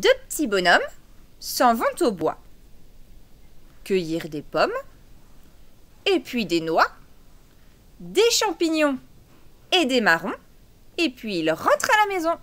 deux petits bonhommes s'en vont au bois, cueillir des pommes, et puis des noix, des champignons et des marrons, et puis ils rentrent à la maison.